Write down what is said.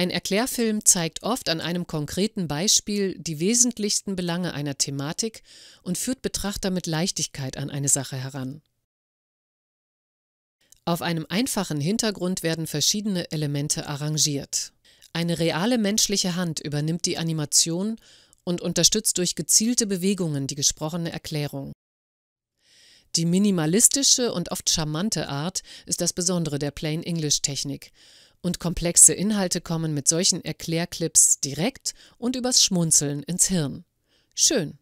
Ein Erklärfilm zeigt oft an einem konkreten Beispiel die wesentlichsten Belange einer Thematik und führt Betrachter mit Leichtigkeit an eine Sache heran. Auf einem einfachen Hintergrund werden verschiedene Elemente arrangiert. Eine reale menschliche Hand übernimmt die Animation und unterstützt durch gezielte Bewegungen die gesprochene Erklärung. Die minimalistische und oft charmante Art ist das Besondere der Plain English Technik und komplexe Inhalte kommen mit solchen Erklärclips direkt und übers Schmunzeln ins Hirn. Schön.